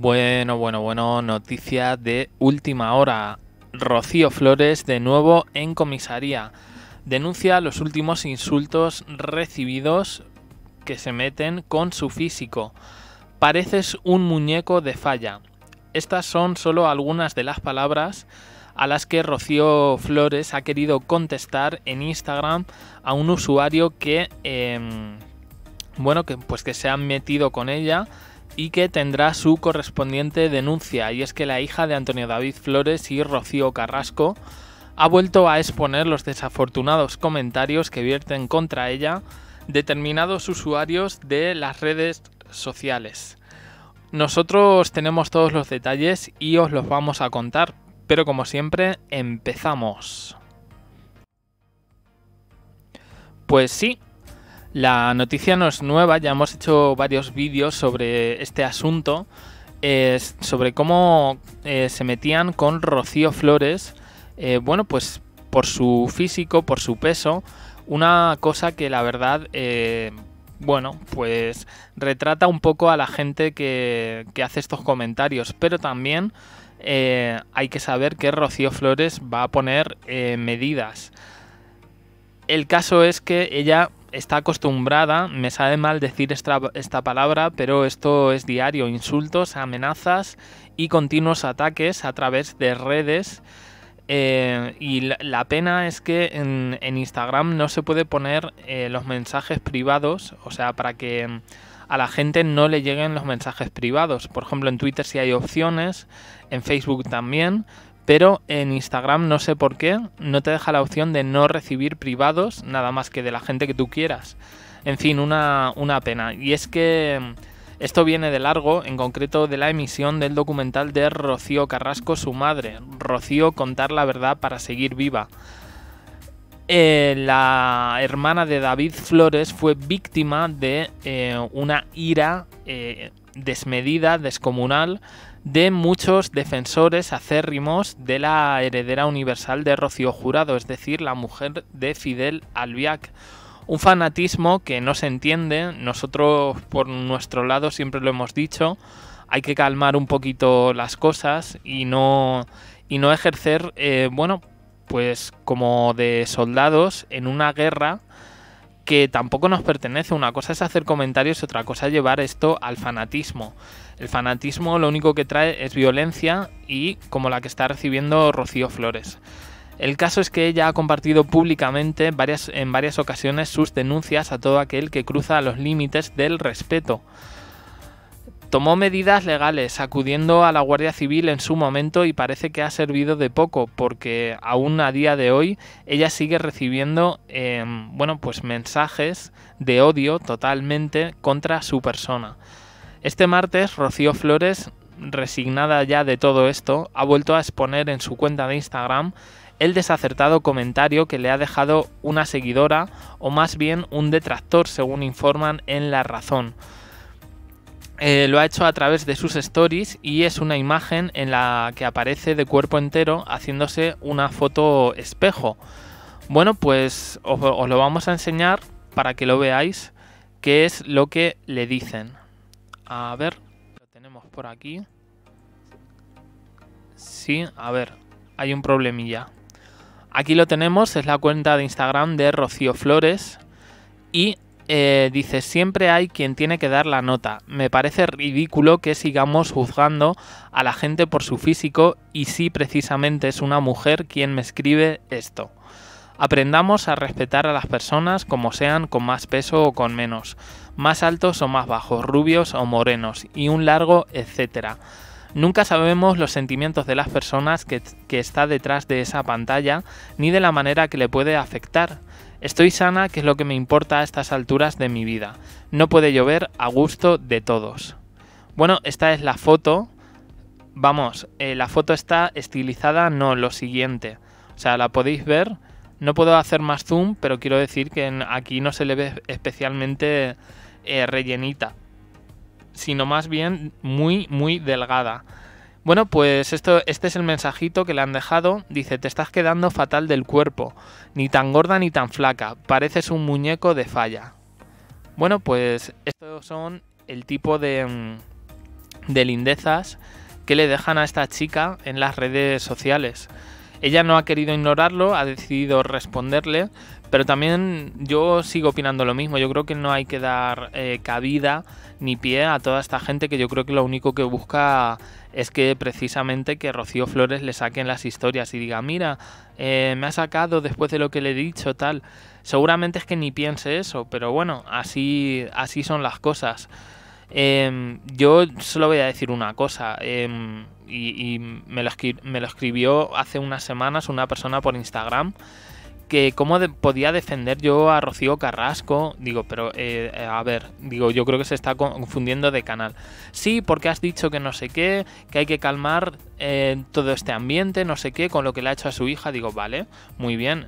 Bueno, bueno, bueno, noticia de última hora. Rocío Flores de nuevo en comisaría. Denuncia los últimos insultos recibidos que se meten con su físico. Pareces un muñeco de falla. Estas son solo algunas de las palabras a las que Rocío Flores ha querido contestar en Instagram a un usuario que, em, bueno, que pues que se ha metido con ella y que tendrá su correspondiente denuncia, y es que la hija de Antonio David Flores y Rocío Carrasco ha vuelto a exponer los desafortunados comentarios que vierten contra ella determinados usuarios de las redes sociales. Nosotros tenemos todos los detalles y os los vamos a contar, pero como siempre, empezamos. Pues sí, la noticia no es nueva, ya hemos hecho varios vídeos sobre este asunto, sobre cómo eh, se metían con Rocío Flores, eh, bueno, pues por su físico, por su peso, una cosa que la verdad, eh, bueno, pues retrata un poco a la gente que hace estos comentarios, pero también hay que saber que Rocío Flores va a poner medidas. El caso es que ella está acostumbrada, me sabe mal decir esta, palabra, pero esto es diario, insultos, amenazas y continuos ataques a través de redes. Eh, y la, pena es que en, Instagram no se puede poner eh, los mensajes privados, o sea, para que mm, a la gente no le lleguen los mensajes privados. Por ejemplo, en Twitter sí hay opciones, en Facebook también, pero en Instagram no sé por qué no te deja la opción de no recibir privados nada más que de la gente que tú quieras. En fin, una, pena. Y es que mm, esto viene de largo, en concreto de la emisión del documental de Rocío Carrasco, su madre. Rocío, contar la verdad para seguir viva. Eh, la hermana de David Flores fue víctima de eh, una ira eh, desmedida, descomunal, de muchos defensores acérrimos de la heredera universal de Rocío Jurado, es decir, la mujer de Fidel Albiac. Un fanatismo que no se entiende, nosotros por nuestro lado siempre lo hemos dicho, hay que calmar un poquito las cosas y no, y no ejercer, eh, bueno, pues como de soldados en una guerra que tampoco nos pertenece. Una cosa es hacer comentarios, otra cosa es llevar esto al fanatismo. El fanatismo lo único que trae es violencia y como la que está recibiendo Rocío Flores. El caso es que ella ha compartido públicamente varias, en varias ocasiones sus denuncias a todo aquel que cruza los límites del respeto. Tomó medidas legales, acudiendo a la Guardia Civil en su momento y parece que ha servido de poco, porque aún a día de hoy ella sigue recibiendo, em, bueno, pues mensajes de odio totalmente contra su persona. Este martes, Rocío Flores, resignada ya de todo esto, ha vuelto a exponer en su cuenta de Instagram el desacertado comentario que le ha dejado una seguidora, o más bien un detractor, según informan en La Razón. Eh, lo ha hecho a través de sus stories y es una imagen en la que aparece de cuerpo entero haciéndose una foto espejo. Bueno, pues os, lo vamos a enseñar para que lo veáis qué es lo que le dicen. A ver, lo tenemos por aquí. Sí, a ver, hay un problemilla. Aquí lo tenemos, es la cuenta de Instagram de Rocío Flores y eh, dice, siempre hay quien tiene que dar la nota. Me parece ridículo que sigamos juzgando a la gente por su físico y si precisamente es una mujer quien me escribe esto. Aprendamos a respetar a las personas como sean, con más peso o con menos, más altos o más bajos, rubios o morenos, y un largo, etcétera. Nunca sabemos los sentimientos de las personas que, que está detrás de esa pantalla, ni de la manera que le puede afectar. Estoy sana, que es lo que me importa a estas alturas de mi vida. No puede llover a gusto de todos. Bueno, esta es la foto. Vamos, eh, la foto está estilizada, no, lo siguiente. O sea, la podéis ver. No puedo hacer más zoom, pero quiero decir que aquí no se le ve especialmente eh, rellenita, sino más bien muy, muy delgada. Bueno, pues esto, este es el mensajito que le han dejado. Dice, te estás quedando fatal del cuerpo, ni tan gorda ni tan flaca, pareces un muñeco de falla. Bueno, pues estos son el tipo de, mm, de lindezas que le dejan a esta chica en las redes sociales. Ella no ha querido ignorarlo, ha decidido responderle, pero también yo sigo opinando lo mismo. Yo creo que no hay que dar eh, cabida ni pie a toda esta gente que yo creo que lo único que busca es que precisamente que Rocío Flores le saquen las historias y diga, mira, eh, me ha sacado después de lo que le he dicho, tal. Seguramente es que ni piense eso, pero bueno, así, así son las cosas. Em, yo solo voy a decir una cosa. Em, y, me, lo escribió hace unas semanas una persona por Instagram. Que cómo podía defender yo a Rocío Carrasco. Digo, pero eh, a ver, digo, yo creo que se está confundiendo de canal. Sí, porque has dicho que no sé qué, que hay que calmar eh, todo este ambiente, no sé qué, con lo que le ha hecho a su hija. Digo, vale, muy bien.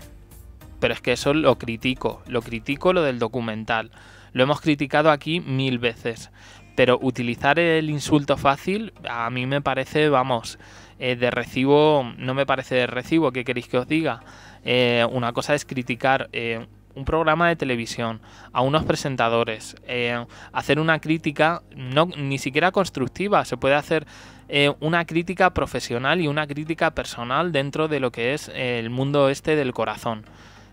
Pero es que eso lo critico, lo critico lo del documental. Lo hemos criticado aquí mil veces. Pero utilizar el insulto fácil a mí me parece, vamos, eh, de recibo, no me parece de recibo, ¿qué queréis que os diga? Eh, una cosa es criticar eh, un programa de televisión, a unos presentadores, hacer una crítica no, ni siquiera constructiva, se puede hacer una crítica profesional y una crítica personal dentro de lo que es el mundo este del corazón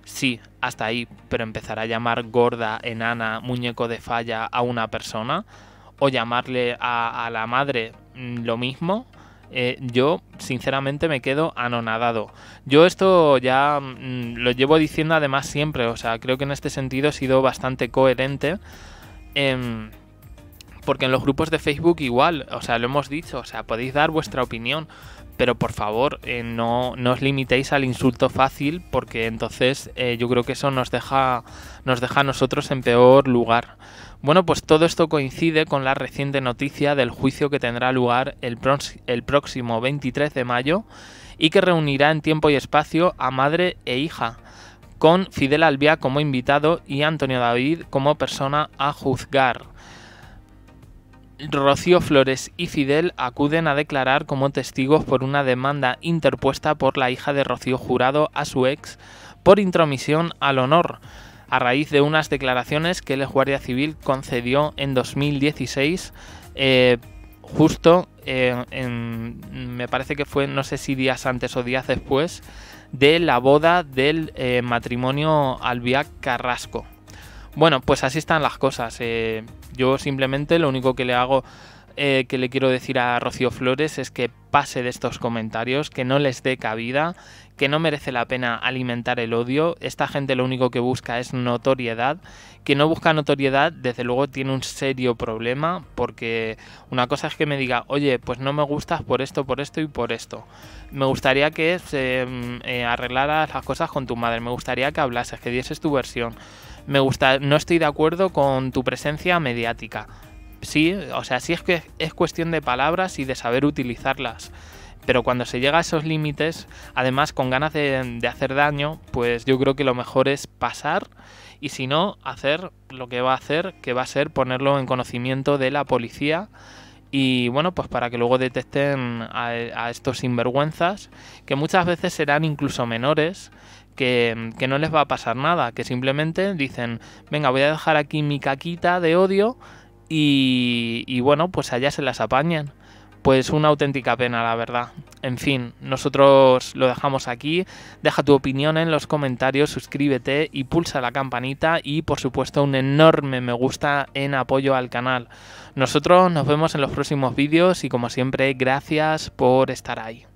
sí, hasta ahí, pero empezar a llamar gorda, enana, muñeco de falla a una persona o llamarle a, la madre mm, lo mismo, eh, yo sinceramente me quedo anonadado. Yo esto ya mm, lo llevo diciendo además siempre, o sea, creo que en este sentido he sido bastante coherente. Em, porque en los grupos de Facebook igual, o sea, lo hemos dicho, o sea, podéis dar vuestra opinión, pero por favor eh, no, os limitéis al insulto fácil porque entonces eh, yo creo que eso nos deja, nos deja a nosotros en peor lugar. Bueno, pues todo esto coincide con la reciente noticia del juicio que tendrá lugar el, el próximo 23 de mayo y que reunirá en tiempo y espacio a madre e hija con Fidel Albia como invitado y Antonio David como persona a juzgar. Rocío Flores y Fidel acuden a declarar como testigos por una demanda interpuesta por la hija de Rocío Jurado a su ex por intromisión al honor, a raíz de unas declaraciones que el Guardia Civil concedió en 2016, eh, justo eh, me parece que fue, no sé si días antes o días después, de la boda del eh, matrimonio Albiac Carrasco. Bueno, pues así están las cosas. Eh, yo simplemente lo único que le hago, eh, que le quiero decir a Rocío Flores es que pase de estos comentarios, que no les dé cabida, que no merece la pena alimentar el odio. Esta gente lo único que busca es notoriedad. Quien no busca notoriedad, desde luego, tiene un serio problema, porque una cosa es que me diga, oye, pues no me gustas por esto, por esto y por esto. Me gustaría que eh, arreglaras las cosas con tu madre, me gustaría que hablases, que dieses tu versión me gusta, no estoy de acuerdo con tu presencia mediática. Sí, o sea, sí es que es cuestión de palabras y de saber utilizarlas. Pero cuando se llega a esos límites, además con ganas de, hacer daño, pues yo creo que lo mejor es pasar y si no, hacer lo que va a hacer, que va a ser ponerlo en conocimiento de la policía y bueno, pues para que luego detecten a estos sinvergüenzas, que muchas veces serán incluso menores que, no les va a pasar nada, que simplemente dicen, venga, voy a dejar aquí mi caquita de odio y, y bueno, pues allá se las apañan. Pues una auténtica pena, la verdad. En fin, nosotros lo dejamos aquí. Deja tu opinión en los comentarios, suscríbete y pulsa la campanita y por supuesto un enorme me gusta en apoyo al canal. Nosotros nos vemos en los próximos vídeos y como siempre, gracias por estar ahí.